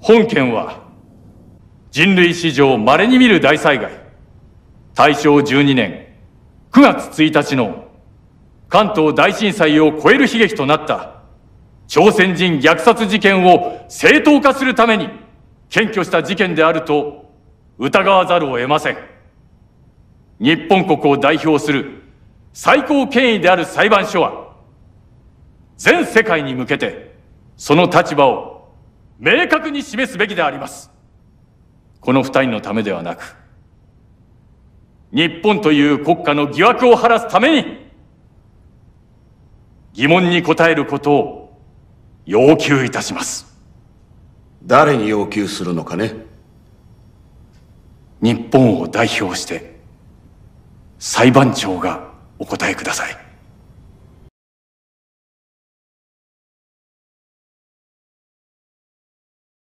本件は人類史上稀に見る大災害大正12年9月1日の関東大震災を超える悲劇となった朝鮮人虐殺事件を正当化するために検挙した事件であると疑わざるを得ません日本国を代表する最高権威である裁判所は全世界に向けてその立場を明確に示すべきでありますこの二人のためではなく日本という国家の疑惑を晴らすために疑問に答えることを要求いたします誰に要求するのかね日本を代表して裁判長がお答えください